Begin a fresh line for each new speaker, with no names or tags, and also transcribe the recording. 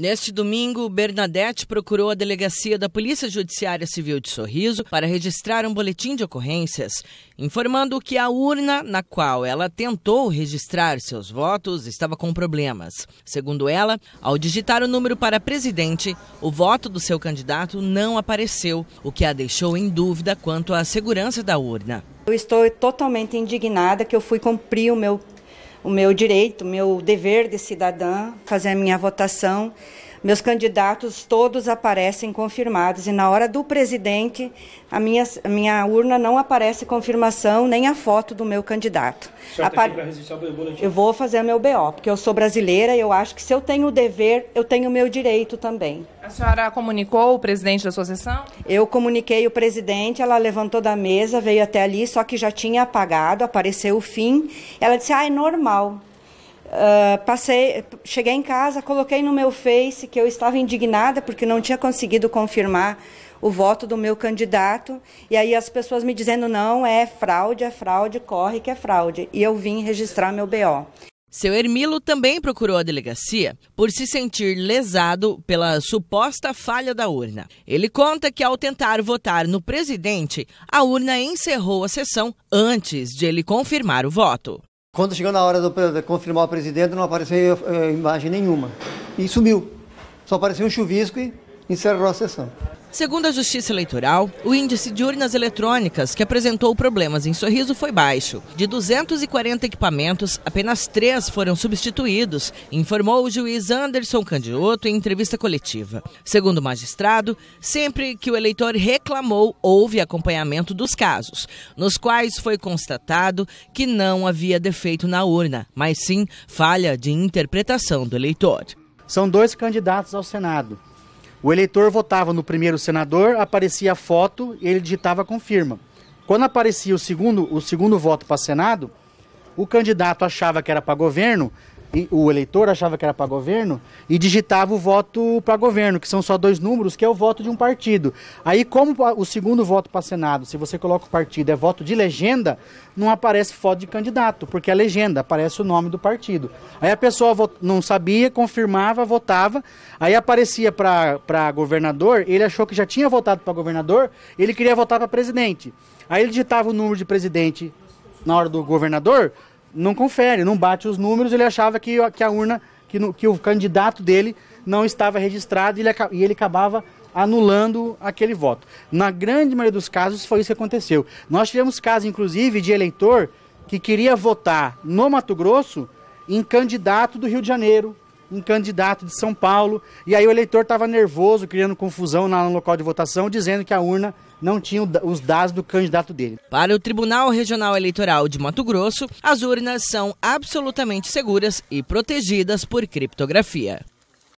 Neste domingo, Bernadette procurou a delegacia da Polícia Judiciária Civil de Sorriso para registrar um boletim de ocorrências, informando que a urna na qual ela tentou registrar seus votos estava com problemas. Segundo ela, ao digitar o número para presidente, o voto do seu candidato não apareceu, o que a deixou em dúvida quanto à segurança da urna.
Eu estou totalmente indignada que eu fui cumprir o meu o meu direito, o meu dever de cidadã, fazer a minha votação meus candidatos todos aparecem confirmados e na hora do presidente a minha, a minha urna não aparece confirmação nem a foto do meu candidato. A par... Eu vou fazer meu BO, porque eu sou brasileira e eu acho que se eu tenho o dever, eu tenho o meu direito também. A senhora comunicou o presidente da sua sessão? Eu comuniquei o presidente, ela levantou da mesa, veio até ali, só que já tinha apagado, apareceu o fim. Ela disse: "Ah, é normal". Ah, passei, cheguei em casa, coloquei no meu Face que eu estava indignada porque não tinha conseguido confirmar o voto do meu candidato. E aí as pessoas me dizendo: não, é fraude, é fraude, corre que é fraude. E eu vim registrar meu BO.
Seu Ermilo também procurou a delegacia por se sentir lesado pela suposta falha da urna. Ele conta que, ao tentar votar no presidente, a urna encerrou a sessão antes de ele confirmar o voto.
Quando chegou na hora de confirmar o presidente, não apareceu eh, imagem nenhuma. E sumiu. Só apareceu um chuvisco e encerrou a sessão.
Segundo a Justiça Eleitoral, o índice de urnas eletrônicas que apresentou problemas em Sorriso foi baixo. De 240 equipamentos, apenas três foram substituídos, informou o juiz Anderson Candioto em entrevista coletiva. Segundo o magistrado, sempre que o eleitor reclamou, houve acompanhamento dos casos, nos quais foi constatado que não havia defeito na urna, mas sim falha de interpretação do eleitor.
São dois candidatos ao Senado o eleitor votava no primeiro senador, aparecia a foto e ele digitava confirma. Quando aparecia o segundo, o segundo voto para Senado, o candidato achava que era para governo, e o eleitor achava que era para governo e digitava o voto para governo, que são só dois números, que é o voto de um partido. Aí, como o segundo voto para Senado, se você coloca o partido, é voto de legenda, não aparece foto de candidato, porque é legenda, aparece o nome do partido. Aí a pessoa não sabia, confirmava, votava, aí aparecia para governador, ele achou que já tinha votado para governador, ele queria votar para presidente. Aí ele digitava o número de presidente na hora do governador, não confere, não bate os números, ele achava que, que a urna, que, no, que o candidato dele não estava registrado e ele, e ele acabava anulando aquele voto. Na grande maioria dos casos foi isso que aconteceu. Nós tivemos casos, inclusive, de eleitor que queria votar no Mato Grosso em candidato do Rio de Janeiro, um candidato de São Paulo. E aí o eleitor estava nervoso, criando confusão lá no local de votação, dizendo que a urna não tinha os dados do candidato dele.
Para o Tribunal Regional Eleitoral de Mato Grosso, as urnas são absolutamente seguras e protegidas por criptografia.